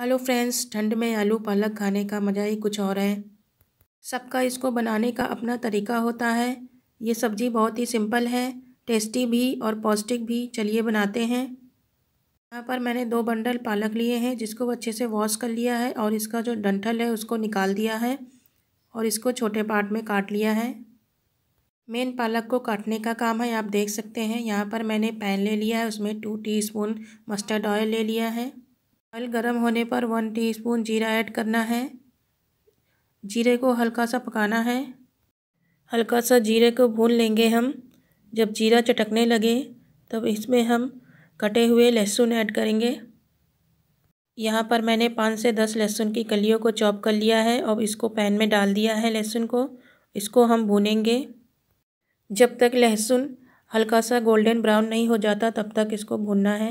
hello friends ठंड में आलू पालक खाने का मज़ा ही कुछ और है सबका इसको बनाने का अपना तरीका होता है ये सब्ज़ी बहुत ही सिंपल है टेस्टी भी और पौष्टिक भी चलिए बनाते हैं यहाँ पर मैंने दो बंडल पालक लिए हैं जिसको अच्छे से वॉश कर लिया है और इसका जो डंठल है उसको निकाल दिया है और इसको छोटे पार्ट में काट लिया है मेन पालक को काटने का काम है आप देख सकते हैं यहाँ पर मैंने पैन ले लिया है उसमें टू टीस्पून मस्टर्ड ऑयल ले लिया है ऑयल गर्म होने पर वन टीस्पून जीरा ऐड करना है जीरे को हल्का सा पकाना है हल्का सा जीरे को भून लेंगे हम जब जीरा चटकने लगे तब इसमें हम कटे हुए लहसुन ऐड करेंगे यहाँ पर मैंने पाँच से दस लहसुन की कलियों को चॉप कर लिया है और इसको पैन में डाल दिया है लहसुन को इसको हम भूनेंगे जब तक लहसुन हल्का सा गोल्डन ब्राउन नहीं हो जाता तब तक इसको भूनना है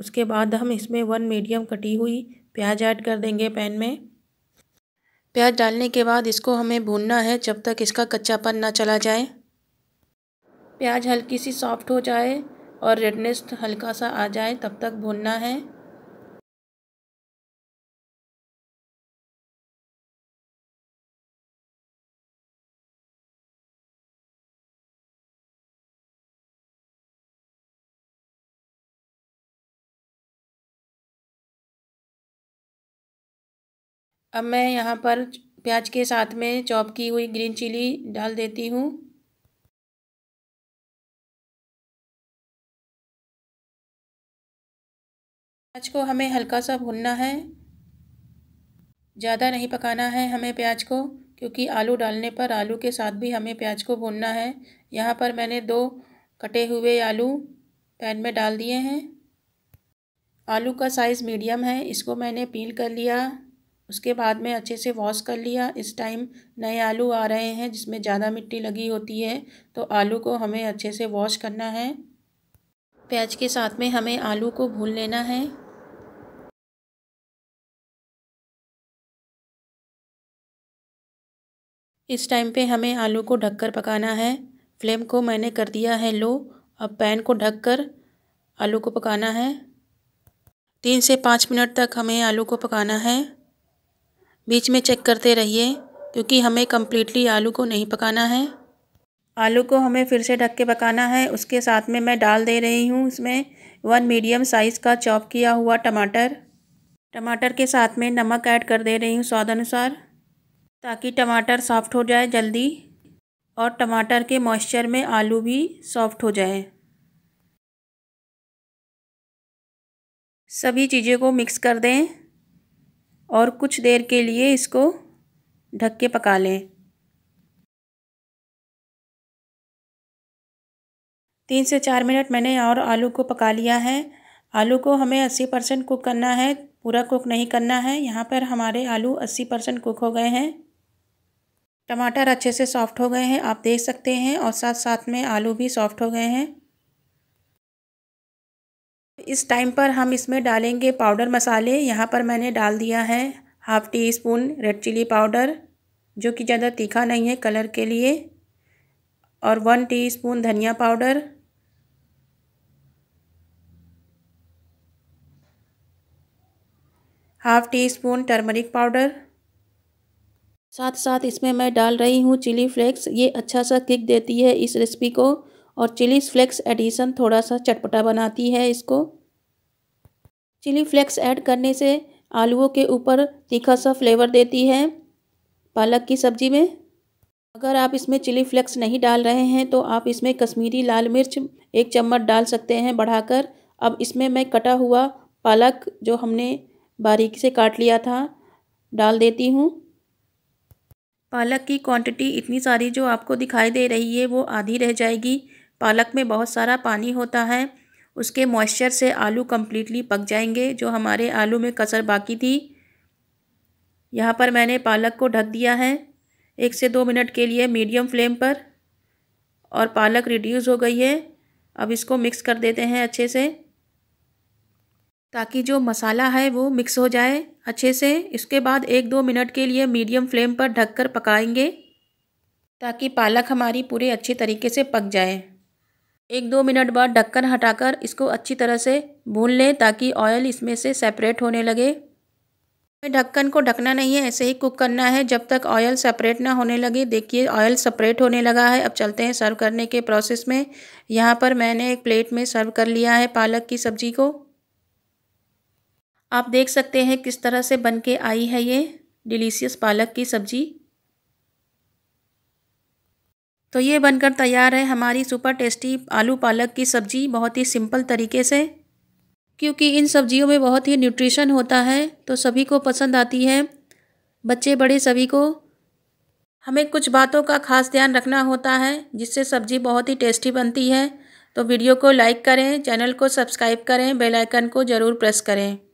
उसके बाद हम इसमें वन मीडियम कटी हुई प्याज ऐड कर देंगे पैन में प्याज डालने के बाद इसको हमें भूनना है जब तक इसका कच्चापन ना चला जाए प्याज हल्की सी सॉफ्ट हो जाए और रेडनेस हल्का सा आ जाए तब तक भूनना है अब मैं यहाँ पर प्याज के साथ में चॉप की हुई ग्रीन चिली डाल देती हूँ प्याज को हमें हल्का सा भूनना है ज़्यादा नहीं पकाना है हमें प्याज को क्योंकि आलू डालने पर आलू के साथ भी हमें प्याज को भूनना है यहाँ पर मैंने दो कटे हुए आलू पैन में डाल दिए हैं आलू का साइज़ मीडियम है इसको मैंने पील कर लिया उसके बाद में अच्छे से वॉश कर लिया इस टाइम नए आलू आ रहे हैं जिसमें ज़्यादा मिट्टी लगी होती है तो आलू को हमें अच्छे से वॉश करना है प्याज के साथ में हमें आलू को भून लेना है इस टाइम पे हमें आलू को ढककर पकाना है फ्लेम को मैंने कर दिया है लो अब पैन को ढककर आलू को पकाना है तीन से पाँच मिनट तक हमें आलू को पकाना है बीच में चेक करते रहिए क्योंकि हमें कम्प्लीटली आलू को नहीं पकाना है आलू को हमें फिर से ढक के पकाना है उसके साथ में मैं डाल दे रही हूँ इसमें वन मीडियम साइज़ का चॉप किया हुआ टमाटर टमाटर के साथ में नमक ऐड कर दे रही हूँ स्वाद अनुसार ताकि टमाटर सॉफ्ट हो जाए जल्दी और टमाटर के मॉइस्चर में आलू भी सॉफ्ट हो जाए सभी चीज़ों को मिक्स कर दें और कुछ देर के लिए इसको ढक के पका लें तीन से चार मिनट मैंने और आलू को पका लिया है आलू को हमें अस्सी परसेंट कुक करना है पूरा कुक नहीं करना है यहाँ पर हमारे आलू अस्सी परसेंट कुक हो गए हैं टमाटर अच्छे से सॉफ़्ट हो गए हैं आप देख सकते हैं और साथ साथ में आलू भी सॉफ़्ट हो गए हैं इस टाइम पर हम इसमें डालेंगे पाउडर मसाले यहाँ पर मैंने डाल दिया है half teaspoon red chilli powder जो कि ज़्यादा तीखा नहीं है कलर के लिए और वन टी स्पून धनिया powder half teaspoon turmeric powder साथ साथ इसमें मैं डाल रही हूँ चिली फ्लेक्स ये अच्छा सा किक देती है इस रेसिपी को और चिली फ्लेक्स एडिशन थोड़ा सा चटपटा बनाती है इसको चिली फ्लेक्स ऐड करने से आलूओं के ऊपर तीखा सा फ्लेवर देती है पालक की सब्जी में अगर आप इसमें चिली फ्लेक्स नहीं डाल रहे हैं तो आप इसमें कश्मीरी लाल मिर्च एक चम्मच डाल सकते हैं बढ़ाकर अब इसमें मैं कटा हुआ पालक जो हमने बारीक से काट लिया था डाल देती हूँ पालक की क्वांटिटी इतनी सारी जो आपको दिखाई दे रही है वो आधी रह जाएगी पालक में बहुत सारा पानी होता है उसके मॉइस्चर से आलू कम्प्लीटली पक जाएंगे जो हमारे आलू में कसर बाकी थी यहाँ पर मैंने पालक को ढक दिया है एक से दो मिनट के लिए मीडियम फ्लेम पर और पालक रिड्यूस हो गई है अब इसको मिक्स कर देते हैं अच्छे से ताकि जो मसाला है वो मिक्स हो जाए अच्छे से इसके बाद एक दो मिनट के लिए मीडियम फ्लेम पर ढककर पकाएंगे ताकि पालक हमारी पूरे अच्छे तरीके से पक जाए एक दो मिनट बाद ढक्कन हटाकर इसको अच्छी तरह से भून लें ताकि ऑयल इसमें से सेपरेट होने लगे ढक्कन को ढकना नहीं है ऐसे ही कुक करना है जब तक ऑयल सेपरेट ना होने लगे देखिए ऑयल सेपरेट होने लगा है अब चलते हैं सर्व करने के प्रोसेस में यहाँ पर मैंने एक प्लेट में सर्व कर लिया है पालक की सब्जी को आप देख सकते हैं किस तरह से बन के आई है ये डिलीशियस पालक की सब्ज़ी तो ये बनकर तैयार है हमारी सुपर टेस्टी आलू पालक की सब्ज़ी बहुत ही सिंपल तरीके से क्योंकि इन सब्जियों में बहुत ही न्यूट्रिशन होता है तो सभी को पसंद आती है बच्चे बड़े सभी को हमें कुछ बातों का खास ध्यान रखना होता है जिससे सब्ज़ी बहुत ही टेस्टी बनती है तो वीडियो को लाइक करें चैनल को सब्सक्राइब करें बेल आइकन को ज़रूर प्रेस करें